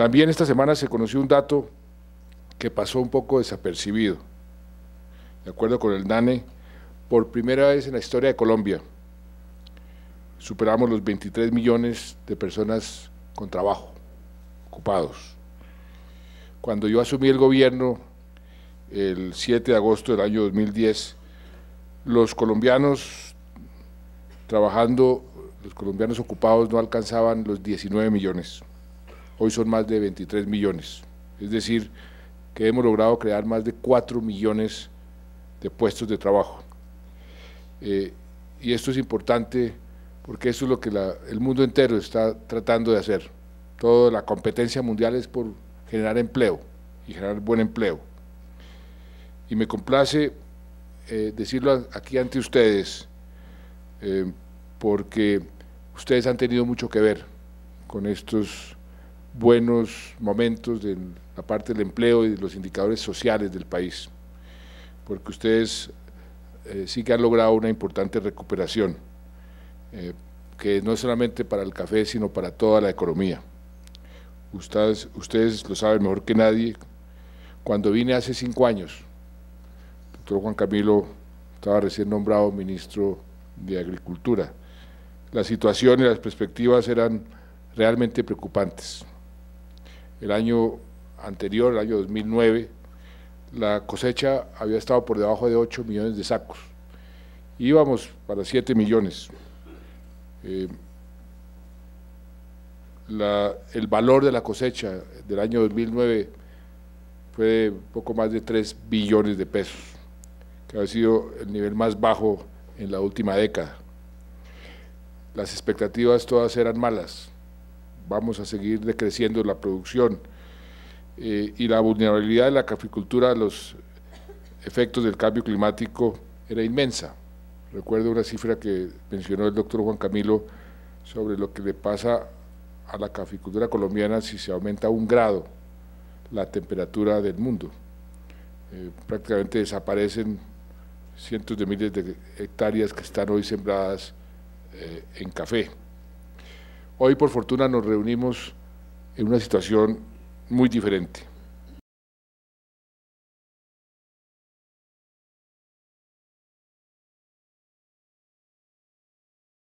También esta semana se conoció un dato que pasó un poco desapercibido. De acuerdo con el DANE, por primera vez en la historia de Colombia superamos los 23 millones de personas con trabajo, ocupados. Cuando yo asumí el gobierno el 7 de agosto del año 2010, los colombianos trabajando, los colombianos ocupados no alcanzaban los 19 millones hoy son más de 23 millones. Es decir, que hemos logrado crear más de 4 millones de puestos de trabajo. Eh, y esto es importante porque eso es lo que el mundo entero está tratando de hacer. Toda la competencia mundial es por generar empleo y generar buen empleo. Y me complace eh, decirlo aquí ante ustedes, eh, porque ustedes han tenido mucho que ver con estos buenos momentos de la parte del empleo y de los indicadores sociales del país, porque ustedes eh, sí que han logrado una importante recuperación, eh, que no es solamente para el café, sino para toda la economía. Ustedes, ustedes lo saben mejor que nadie. Cuando vine hace cinco años, el doctor Juan Camilo estaba recién nombrado ministro de Agricultura. La situación y las perspectivas eran realmente preocupantes. El año anterior, el año 2009, la cosecha había estado por debajo de 8 millones de sacos. Íbamos para 7 millones. Eh, el valor de la cosecha del año 2009 fue de poco más de 3 billones de pesos, que ha sido el nivel más bajo en la última década. Las expectativas todas eran malas vamos a seguir decreciendo la producción eh, y la vulnerabilidad de la caficultura a los efectos del cambio climático era inmensa. Recuerdo una cifra que mencionó el doctor Juan Camilo sobre lo que le pasa a la caficultura colombiana si se aumenta un grado la temperatura del mundo. Eh, prácticamente desaparecen cientos de miles de hectáreas que están hoy sembradas eh, en café. Hoy por fortuna nos reunimos en una situación muy diferente.